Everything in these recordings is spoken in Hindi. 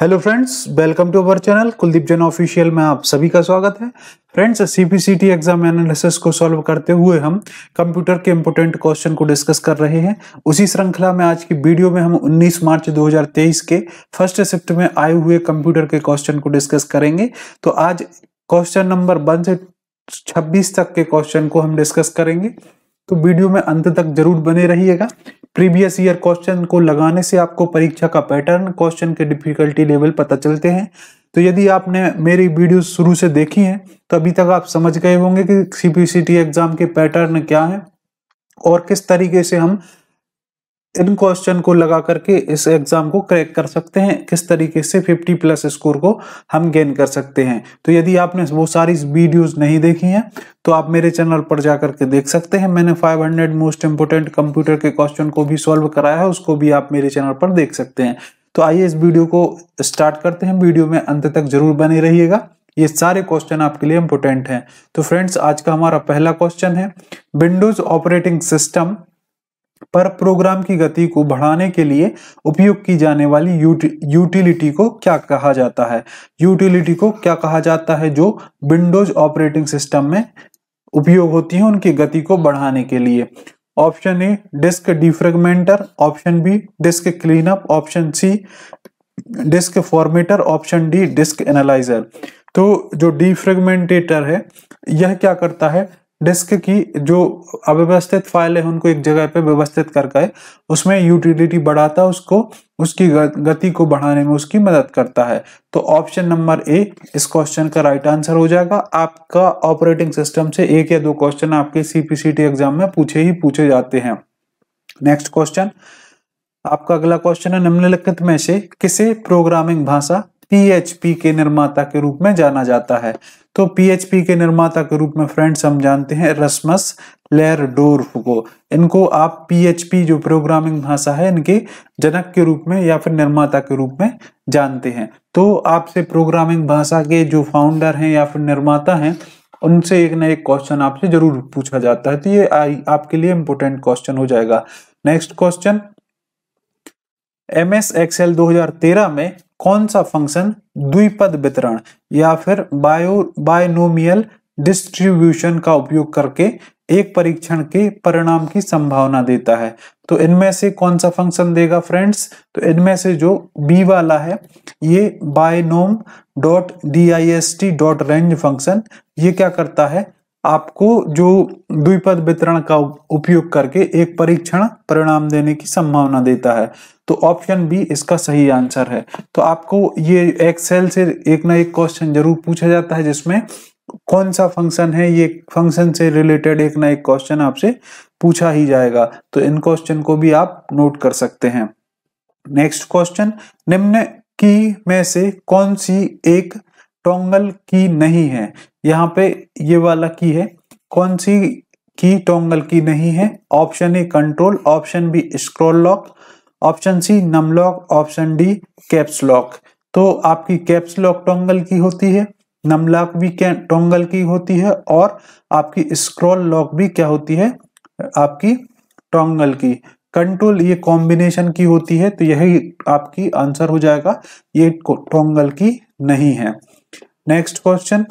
hello friends welcome to our channel Kuldeep Jain official में आप सभी का स्वागत है फ्रेंड्स सीपीसीटी एग्जाम एनालिसिस को सॉल्व करते हुए हम कंप्यूटर के इम्पोर्टेंट क्वेश्चन को डिस्कस कर रहे हैं उसी श्रृंखला में आज की वीडियो में हम 19 मार्च 2023 के फर्स्ट शिफ्ट में आए हुए कंप्यूटर के क्वेश्चन को डिस्कस करेंगे तो आज क्वेश्चन नंबर वन से छब्बीस तक के क्वेश्चन को हम डिस्कस करेंगे तो वीडियो में अंत तक जरूर बने रहिएगा प्रीवियस ईयर क्वेश्चन को लगाने से आपको परीक्षा का पैटर्न क्वेश्चन के डिफिकल्टी लेवल पता चलते हैं तो यदि आपने मेरी वीडियो शुरू से देखी है तो अभी तक आप समझ गए होंगे कि सी एग्जाम के पैटर्न क्या है और किस तरीके से हम इन क्वेश्चन को लगा करके इस एग्जाम को क्रैक कर सकते हैं किस तरीके से 50 प्लस स्कोर को हम गेन कर सकते हैं तो यदि आपने वो सारी वीडियोस नहीं देखी हैं तो आप मेरे चैनल पर जा करके देख सकते हैं मैंने 500 मोस्ट इंपोर्टेंट कंप्यूटर के क्वेश्चन को भी सॉल्व कराया है उसको भी आप मेरे चैनल पर देख सकते हैं तो आइए इस वीडियो को स्टार्ट करते हैं वीडियो में अंत तक जरूर बने रहिएगा ये सारे क्वेश्चन आपके लिए इंपोर्टेंट हैं तो फ्रेंड्स आज का हमारा पहला क्वेश्चन है विंडोज ऑपरेटिंग सिस्टम पर प्रोग्राम की गति को बढ़ाने के लिए उपयोग की जाने वाली यूटिलिटी को क्या कहा जाता है यूटिलिटी को क्या कहा जाता है जो विंडोज ऑपरेटिंग सिस्टम में उपयोग होती है उनकी गति को बढ़ाने के लिए option A disk defragmenter option B disk cleanup option C disk formatter option D disk analyzer तो जो डिफ्रेगमेंटेटर है यह क्या करता है डिस्क की जो अव्यवस्थित फाइल है उनको एक जगह पे व्यवस्थित करके उसमें यूटिलिटी बढ़ाता है उसको उसकी गति को बढ़ाने में उसकी मदद करता है तो ऑप्शन नंबर ए इस क्वेश्चन का राइट आंसर हो जाएगा आपका ऑपरेटिंग सिस्टम से एक या दो क्वेश्चन आपके सीपीसीटी एग्जाम में पूछे ही पूछे जाते हैं नेक्स्ट क्वेश्चन आपका अगला क्वेश्चन है निम्नलिखित में से किसे प्रोग्रामिंग भाषा पी के निर्माता के रूप में जाना जाता है तो पीएचपी के निर्माता के रूप में फ्रेंड्स हम जानते हैं रस्मस लेरडोर्फ को इनको आप पीएचपी जो प्रोग्रामिंग भाषा है इनके जनक के रूप में या फिर निर्माता के रूप में जानते हैं तो आपसे प्रोग्रामिंग भाषा के जो फाउंडर हैं या फिर निर्माता हैं उनसे एक ना एक क्वेश्चन आपसे जरूर पूछा जाता है तो ये आपके लिए इम्पोर्टेंट क्वेश्चन हो जाएगा next question M S excel दो में कौन सा फंक्शन द्विपद वितरण या फिर बायो बायोनोमियल डिस्ट्रीब्यूशन का उपयोग करके एक परीक्षण के परिणाम की संभावना देता है तो इनमें से कौन सा फंक्शन देगा फ्रेंड्स तो इनमें से जो बी वाला है ये binom dot D I S T dot range function ये क्या करता है आपको जो द्विपद वितरण का उपयोग करके एक परीक्षण परिणाम देने की संभावना देता है तो ऑप्शन बी इसका सही आंसर है तो आपको ये एक्सेल से एक ना एक क्वेश्चन जरूर पूछा जाता है जिसमें कौन सा फंक्शन है ये फंक्शन से रिलेटेड एक ना एक क्वेश्चन आपसे पूछा ही जाएगा तो इन क्वेश्चन को भी आप नोट कर सकते हैं नेक्स्ट क्वेश्चन निम्न की में से कौन सी एक टोंगल की नहीं है यहाँ पे ये वाला की है कौन सी की टोंगल की नहीं है option A control option B scroll lock option C num lock option D caps lock तो आपकी कैप्स लॉक टोंगल की होती है नम लॉक भी क्या टोंगल की होती है और आपकी स्क्रॉल लॉक भी क्या होती है आपकी टोंगल की कंट्रोल ये कॉम्बिनेशन की होती है तो यही आपकी आंसर हो जाएगा ये टोंगल की नहीं है नेक्स्ट क्वेश्चन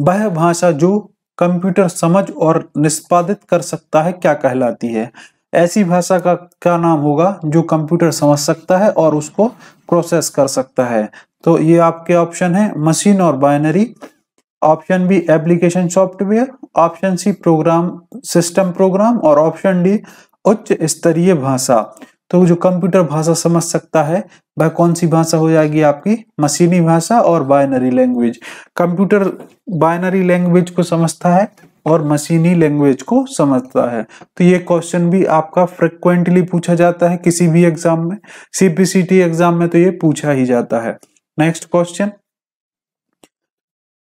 वह भाषा जो कंप्यूटर समझ और निष्पादित कर सकता है क्या कहलाती है ऐसी भाषा का क्या नाम होगा जो कंप्यूटर समझ सकता है और उसको प्रोसेस कर सकता है तो ये आपके ऑप्शन है मशीन और binary option B application software option C program system program और ऑप्शन डी उच्च स्तरीय भाषा तो जो कंप्यूटर भाषा समझ सकता है वह कौन सी भाषा हो जाएगी आपकी मशीनी भाषा और binary language computer binary language को समझता है और मशीनी लैंग्वेज को समझता है तो ये क्वेश्चन भी आपका फ्रिक्वेंटली पूछा जाता है किसी भी एग्जाम में सीपीसीटी एग्जाम में तो ये पूछा ही जाता है नेक्स्ट क्वेश्चन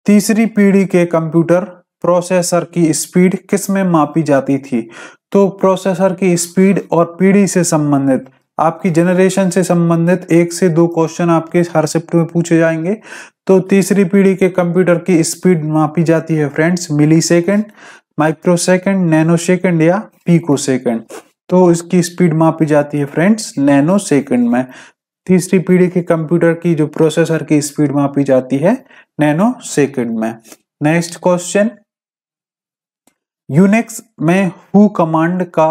तीसरी पीढ़ी के कंप्यूटर प्रोसेसर की स्पीड किस में मापी जाती थी तो प्रोसेसर की स्पीड और पीढ़ी से संबंधित आपकी जनरेशन से संबंधित एक से दो क्वेश्चन आपके हर सेप्ट में पूछे जाएंगे तो तीसरी पीढ़ी के कंप्यूटर की स्पीड मापी जाती है friends millisecond microsecond nanosecond या पीको सेकेंड तो इसकी स्पीड मापी जाती है फ्रेंड्स नैनो सेकेंड में तीसरी पीढ़ी के कंप्यूटर की जो प्रोसेसर की स्पीड मापी जाती है नैनो सेकेंड में नेक्स्ट क्वेश्चन यूनेक्स में हु कमांड का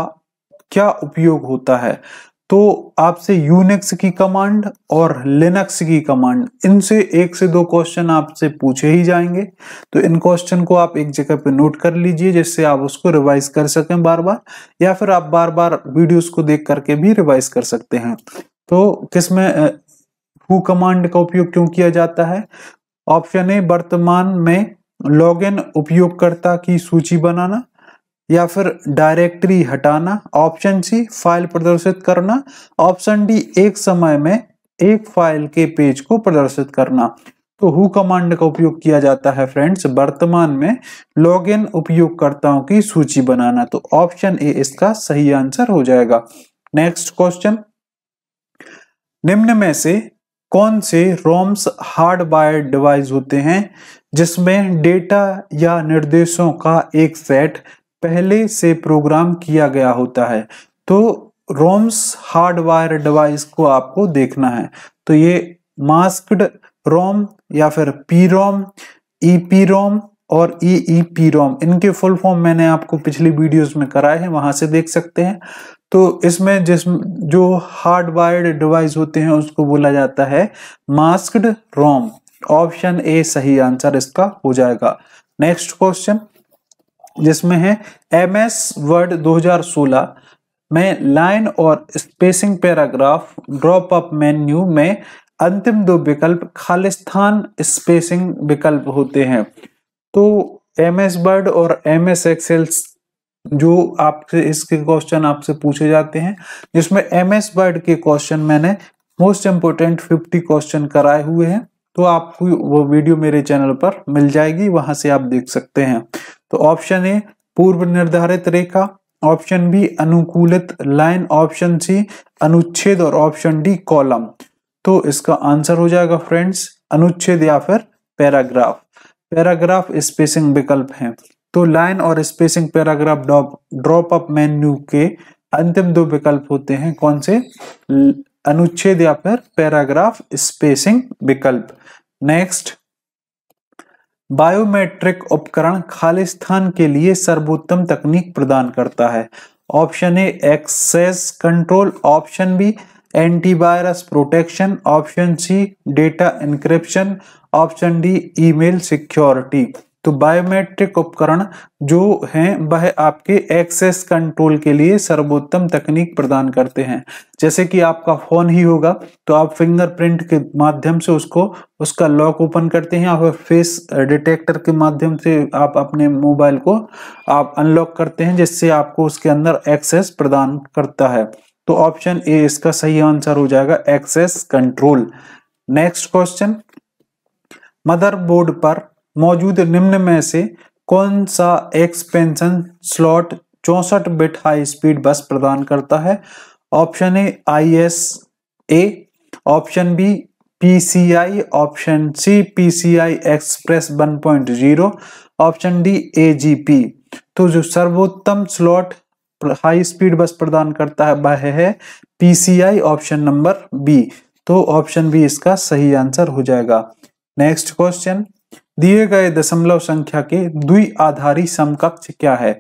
क्या उपयोग होता है तो आपसे यूनिक्स की कमांड और लिनक्स की कमांड इनसे एक से दो क्वेश्चन आपसे पूछे ही जाएंगे तो इन क्वेश्चन को आप एक जगह पे नोट कर लीजिए जिससे आप उसको रिवाइज कर सकें बार बार या फिर आप बार बार वीडियोस को देख करके भी रिवाइज कर सकते हैं तो किसमें हु कमांड का उपयोग क्यों किया जाता है ऑप्शन ए वर्तमान में लॉग उपयोगकर्ता की सूची बनाना या फिर डायरेक्टरी हटाना ऑप्शन सी फाइल प्रदर्शित करना ऑप्शन डी एक समय में एक फाइल के पेज को प्रदर्शित करना तो हु कमांड का उपयोग किया जाता है फ्रेंड्स वर्तमान में लॉग इन उपयोगकर्ताओं की सूची बनाना तो ऑप्शन ए इसका सही आंसर हो जाएगा नेक्स्ट क्वेश्चन निम्न में से कौन से रोम्स हार्ड हार्डवायर्ड डिवाइस होते हैं जिसमें डेटा या निर्देशों का एक सेट पहले से प्रोग्राम किया गया होता है तो रोम्स हार्डवायर डिवाइस को आपको देखना है तो ये मास्कड रोम या फिर P ROM E P ROM और ई ई पी रोम इनके फुल फॉर्म मैंने आपको पिछली वीडियोस में कराए हैं वहां से देख सकते हैं तो इसमें जिस जो हार्डवायर्ड डिवाइस होते हैं उसको बोला जाता है मास्कड रोम ऑप्शन ए सही आंसर इसका हो जाएगा नेक्स्ट क्वेश्चन जिसमें है एम एस वर्ड 2016 में लाइन और spacing paragraph drop up menu में अंतिम दो विकल्प खालिस्तान स्पेसिंग विकल्प होते हैं तो एम एस वर्ड और एम एस एक्सेल जो आपसे इसके क्वेश्चन आपसे पूछे जाते हैं जिसमें एम एस वर्ड के क्वेश्चन मैंने मोस्ट इम्पोर्टेंट 50 क्वेश्चन कराए हुए हैं तो आपको वो वीडियो मेरे चैनल पर मिल जाएगी वहां से आप देख सकते हैं तो ऑप्शन ए पूर्व निर्धारित रेखा ऑप्शन बी अनुकूलित लाइन ऑप्शन सी अनुच्छेद और ऑप्शन डी कॉलम तो इसका आंसर हो जाएगा फ्रेंड्स अनुच्छेद या फिर पैराग्राफ पैराग्राफ स्पेसिंग विकल्प है तो लाइन और spacing paragraph drop up menu के अंतिम दो विकल्प होते हैं कौन से अनुच्छेद या फिर पैराग्राफ स्पेसिंग विकल्प नेक्स्ट बायोमेट्रिक उपकरण खालिस्थान के लिए सर्वोत्तम तकनीक प्रदान करता है option A access control option B antivirus protection option C data encryption option D email security तो बायोमेट्रिक उपकरण जो हैं वह आपके एक्सेस कंट्रोल के लिए सर्वोत्तम तकनीक प्रदान करते हैं जैसे कि आपका फोन ही होगा तो आप फिंगरप्रिंट के माध्यम से उसको उसका लॉक ओपन करते हैं और फेस डिटेक्टर के माध्यम से आप अपने मोबाइल को आप अनलॉक करते हैं जिससे आपको उसके अंदर एक्सेस प्रदान करता है तो ऑप्शन ए इसका सही आंसर हो जाएगा access control next question motherboard पर मौजूद निम्न में से कौन सा एक्सपेंशन स्लॉट चौसठ बिट हाई स्पीड बस प्रदान करता है option A I S A option B I option C I express 1.0 option D P तो जो सर्वोत्तम स्लॉट हाई स्पीड बस प्रदान करता है वह है आई ऑप्शन नंबर बी तो ऑप्शन बी इसका सही आंसर हो जाएगा नेक्स्ट क्वेश्चन दिए गए दशमलव संख्या के द्वि आधारी समकक्ष क्या है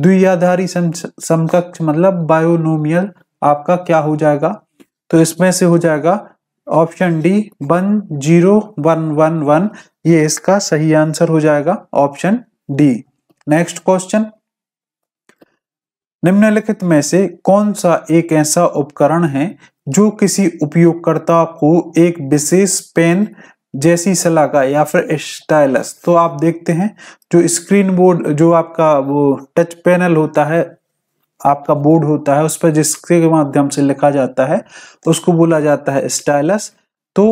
द्वि आधारी समकक्ष मतलब बायोनोमियल आपका क्या हो जाएगा तो इसमें से हो जाएगा option D one zero one one one ये इसका सही आंसर हो जाएगा ऑप्शन डी नेक्स्ट क्वेश्चन निम्नलिखित में से कौन सा एक ऐसा उपकरण है जो किसी उपयोगकर्ता को एक विशेष पेन जैसी सलाह का या फिर स्टाइलस तो आप देखते हैं जो स्क्रीन बोर्ड जो आपका वो टच पैनल होता है आपका बोर्ड होता है उस पर जिसके माध्यम से लिखा जाता है उसको बोला जाता है स्टाइलस तो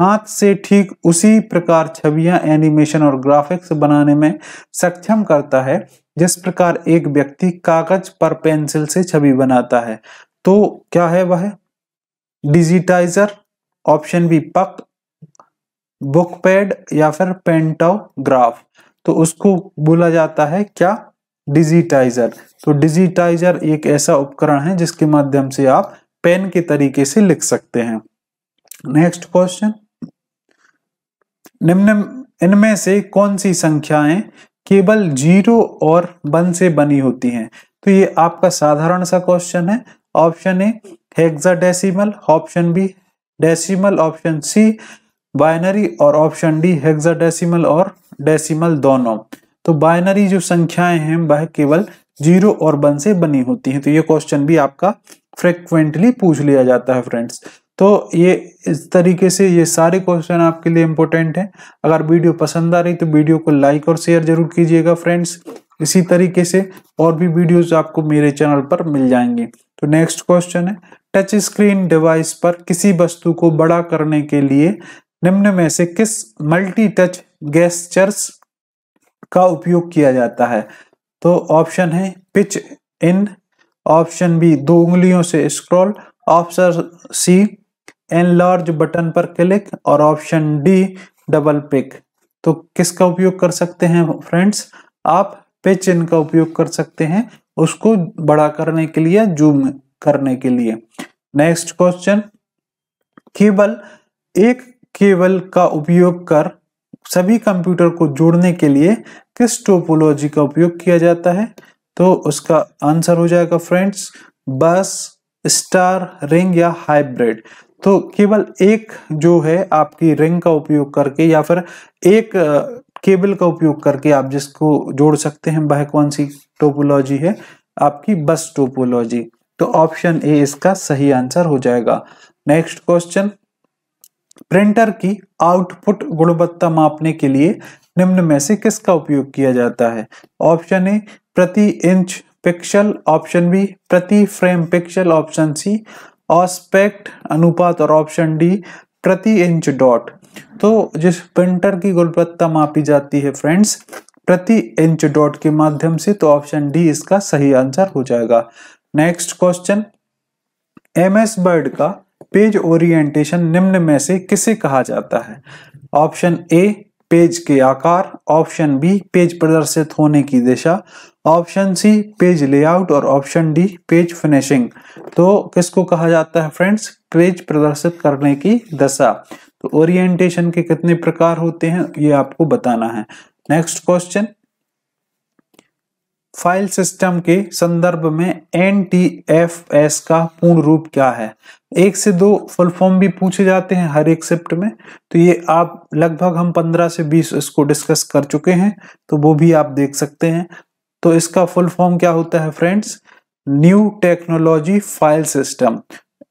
हाथ से ठीक उसी प्रकार छवियां एनिमेशन और ग्राफिक्स बनाने में सक्षम करता है जिस प्रकार एक व्यक्ति कागज पर पेंसिल से छवि बनाता है तो क्या है वह digitizer option B puck book pad या फिर पेंटोग्राफ तो उसको बोला जाता है क्या डिजिटाइजर तो डिजिटाइजर एक ऐसा उपकरण है जिसके माध्यम से आप पेन के तरीके से लिख सकते हैं नेक्स्ट क्वेश्चन निम्न इनमें से कौन सी संख्याएं केवल जीरो और वन से बनी होती हैं तो ये आपका साधारण सा क्वेश्चन है option A hexadecimal option B decimal option C binary और ऑप्शन डी हेक्साडेसिमल और डेसिमल दोनों तो बाइनरी जो संख्याएं हैं वह केवल जीरो और वन से बनी होती हैं तो ये क्वेश्चन भी आपका फ्रिक्वेंटली पूछ लिया जाता है फ्रेंड्स तो ये इस तरीके से ये सारे क्वेश्चन आपके लिए इम्पोर्टेंट हैं अगर वीडियो पसंद आ रही तो वीडियो को लाइक और शेयर जरूर कीजिएगा फ्रेंड्स इसी तरीके से और भी वीडियोज आपको मेरे चैनल पर मिल जाएंगे तो नेक्स्ट क्वेश्चन है टच स्क्रीन डिवाइस पर किसी वस्तु को बड़ा करने के लिए निम्न में से किस मल्टी टच गैस्चर्स का उपयोग किया जाता है तो ऑप्शन है पिच इन ऑप्शन बी दो उंगलियों से scroll option C enlarge button पर क्लिक और ऑप्शन डी डबल पिक तो किसका उपयोग कर सकते हैं फ्रेंड्स आप पिच इन का उपयोग कर सकते हैं उसको बड़ा करने के लिए जूम करने के लिए नेक्स्ट क्वेश्चन केवल एक केबल का उपयोग कर सभी कंप्यूटर को जोड़ने के लिए किस टोपोलॉजी का उपयोग किया जाता है तो उसका आंसर हो जाएगा फ्रेंड्स बस स्टार रिंग या हाइब्रिड तो केवल एक जो है आपकी रिंग का उपयोग करके या फिर एक केबल का उपयोग करके आप जिसको जोड़ सकते हैं वह कौन सी टोपोलॉजी है आपकी बस टोपोलॉजी तो ऑप्शन ए इसका सही आंसर हो जाएगा नेक्स्ट क्वेश्चन प्रिंटर की आउटपुट गुणवत्ता मापने के लिए निम्न में से किसका उपयोग किया जाता है ऑप्शन ए प्रति इंच पिक्सल ऑप्शन बी प्रति frame pixel option C aspect अनुपात और ऑप्शन डी प्रति इंच डॉट तो जिस प्रिंटर की गुणवत्ता मापी जाती है फ्रेंड्स प्रति इंच डॉट के माध्यम से तो ऑप्शन डी इसका सही आंसर हो जाएगा next question M S Word का पेज ओरिएंटेशन निम्न में से किसे कहा जाता है ऑप्शन ए पेज के आकार ऑप्शन बी पेज प्रदर्शित होने की दिशा ऑप्शन सी पेज लेआउट और ऑप्शन डी पेज फिनिशिंग तो किसको कहा जाता है फ्रेंड्स पेज प्रदर्शित करने की दशा तो ओरिएंटेशन के कितने प्रकार होते हैं ये आपको बताना है नेक्स्ट क्वेश्चन फाइल सिस्टम के संदर्भ में एन का पूर्ण रूप क्या है एक से दो फुल फॉर्म भी पूछे जाते हैं हर एक शिफ्ट में तो ये आप लगभग हम 15 से 20 इसको डिस्कस कर चुके हैं तो वो भी आप देख सकते हैं तो इसका फुल फॉर्म क्या होता है friends new technology file system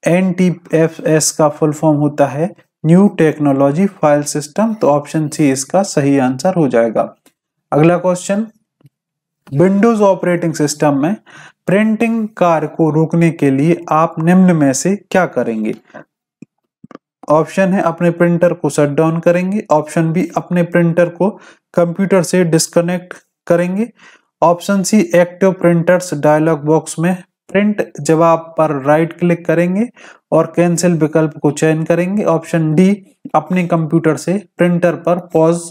N का फुल फॉर्म होता है न्यू टेक्नोलॉजी फाइल सिस्टम तो ऑप्शन सी इसका सही आंसर हो जाएगा अगला क्वेश्चन विंडोज ऑपरेटिंग सिस्टम में प्रिंटिंग कार्य को रोकने के लिए आप निम्न में से क्या करेंगे ऑप्शन है अपने प्रिंटर को शट डाउन करेंगे ऑप्शन बी अपने प्रिंटर को कंप्यूटर से डिस्कनेक्ट करेंगे option C active printers dialog box में प्रिंट जवाब पर राइट क्लिक करेंगे और कैंसिल विकल्प को चयन करेंगे ऑप्शन डी अपने कंप्यूटर से प्रिंटर पर पॉज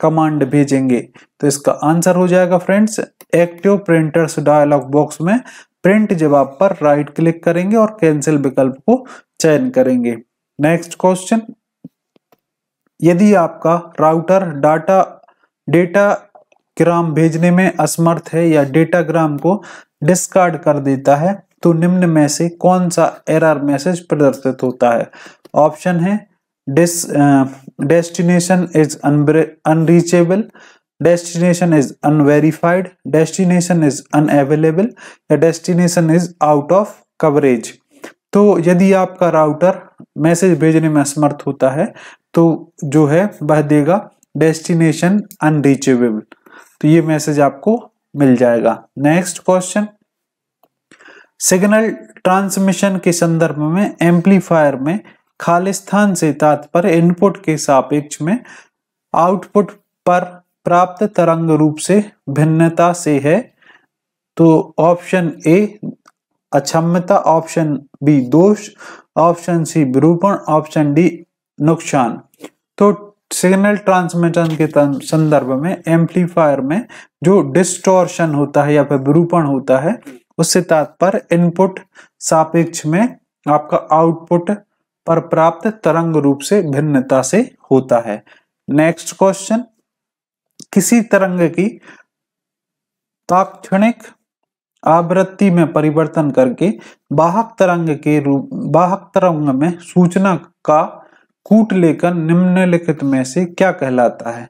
कमांड भेजेंगे तो इसका आंसर हो जाएगा friends active printers dialog box में प्रिंट जवाब पर राइट क्लिक करेंगे और कैंसिल विकल्प को चयन करेंगे नेक्स्ट क्वेश्चन यदि आपका राउटर डाटा डेटा ग्राम भेजने में असमर्थ है या डेटा ग्राम को डिस्कार्ड कर देता है तो निम्न में से कौन सा एरर मैसेज प्रदर्शित होता है ऑप्शन है डिस destination is unreachable destination is unverified destination is unavailable या destination is out of coverage तो यदि आपका राउटर मैसेज भेजने में असमर्थ होता है तो जो है वह देगा डेस्टिनेशन अनरीचेबल तो ये मैसेज आपको मिल जाएगा नेक्स्ट क्वेश्चन सिग्नल ट्रांसमिशन के संदर्भ में एम्पलीफायर में खालिस्थान से तात्पर्य इनपुट के सापेक्ष में आउटपुट पर प्राप्त तरंग रूप से भिन्नता से है तो ऑप्शन ए अक्षमता ऑप्शन बी दोष ऑप्शन सी विरूपण ऑप्शन डी नुकसान तो सिग्नल ट्रांसमिशन के संदर्भ में एम्पलीफायर में जो डिस्टॉर्शन होता है या फिर विरूपण होता है उससे तात्पर्य इनपुट सापेक्ष में आपका आउटपुट पर प्राप्त तरंग रूप से भिन्नता से होता है नेक्स्ट क्वेश्चन किसी तरंग की ताक्षणिक आवृत्ति में परिवर्तन करके बाहक तरंग के रूप बाहक तरंग में सूचना का कूट लेकर निम्नलिखित में से क्या कहलाता है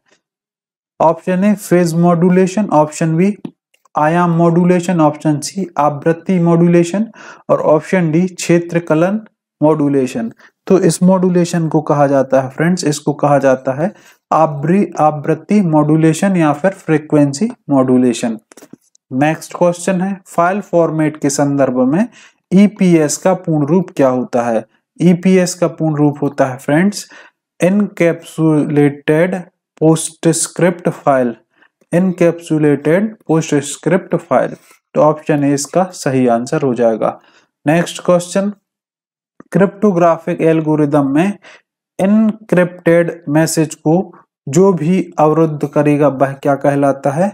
option A phase modulation option B आयाम मॉड्यूलेशन ऑप्शन सी आवृत्ति मॉड्यूलेशन और ऑप्शन डी क्षेत्र कलन मॉड्यूलेशन तो इस मॉड्यूलेशन को कहा जाता है फ्रेंड्स इसको कहा जाता है आब्री आवृत्ति मॉड्यूलेशन या फिर फ्रीक्वेंसी मॉड्यूलेशन नेक्स्ट क्वेश्चन है फाइल फॉर्मेट के संदर्भ में ईपीएस e का पूर्ण रूप क्या होता है ईपीएस e का पूर्ण रूप होता है friends encapsulated PostScript file encapsulated PostScript file तो ऑप्शन ए इसका सही आंसर हो जाएगा नेक्स्ट क्वेश्चन क्रिप्टोग्राफिक एल्गोरिदम में इनक्रिप्टेड मैसेज को जो भी अवरुद्ध करेगा वह क्या कहलाता है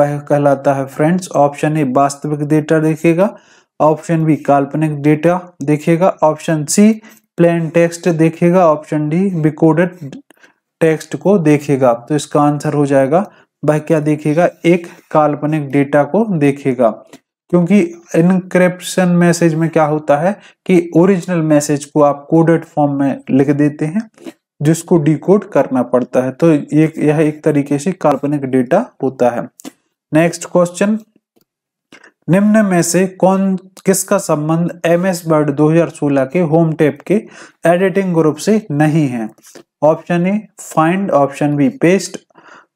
वह कहलाता है फ्रेंड्स ऑप्शन ए वास्तविक डेटा देखेगा ऑप्शन बी काल्पनिक डेटा देखेगा ऑप्शन सी प्लेन टेक्स्ट देखेगा ऑप्शन डी रिकॉर्डेड टेक्स्ट को देखेगा तो इसका आंसर हो जाएगा वह क्या देखेगा एक काल्पनिक डेटा को देखेगा क्योंकि इनक्रिप्शन मैसेज में क्या होता है कि ओरिजिनल मैसेज को आप कोडेड फॉर्म में लिख देते हैं जिसको डिकोड करना पड़ता है तो ये यह एक तरीके से काल्पनिक डेटा होता है नेक्स्ट क्वेश्चन निम्न में से कौन किसका संबंध एम एस वर्ड दो के होम टेप के एडिटिंग ग्रुप से नहीं है option A find option B paste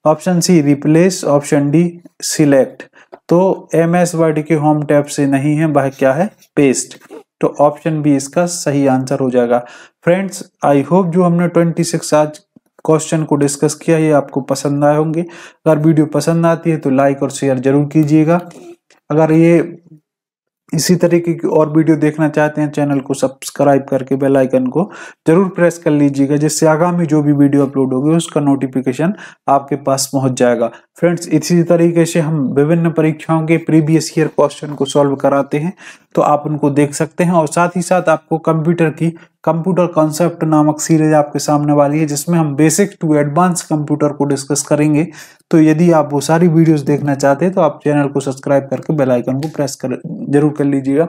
option C replace option D select तो एम एस वर्ड की होम टैब से नहीं है वह क्या है पेस्ट तो ऑप्शन बी इसका सही आंसर हो जाएगा फ्रेंड्स आई होप जो हमने 26 आज क्वेश्चन को डिस्कस किया ये आपको पसंद आए होंगे अगर वीडियो पसंद आती है तो लाइक और शेयर जरूर कीजिएगा अगर ये इसी तरीके की और वीडियो देखना चाहते हैं चैनल को सब्सक्राइब करके बेल आइकन को जरूर प्रेस कर लीजिएगा जिससे आगामी जो भी वीडियो अपलोड होगी उसका नोटिफिकेशन आपके पास पहुंच जाएगा फ्रेंड्स इसी तरीके से हम विभिन्न परीक्षाओं के प्रीवियस ईयर क्वेश्चन को सॉल्व कराते हैं तो आप उनको देख सकते हैं और साथ ही साथ आपको कंप्यूटर की कंप्यूटर कॉन्सेप्ट नामक सीरीज आपके सामने वाली है जिसमें हम बेसिक टू एडवांस कंप्यूटर को डिस्कस करेंगे तो यदि आप वो सारी वीडियोस देखना चाहते हैं तो आप चैनल को सब्सक्राइब करके बेल आइकन को प्रेस कर जरूर कर लीजिएगा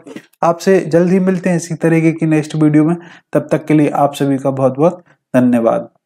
आपसे जल्द ही मिलते हैं इसी तरीके की नेक्स्ट वीडियो में तब तक के लिए आप सभी का बहुत बहुत धन्यवाद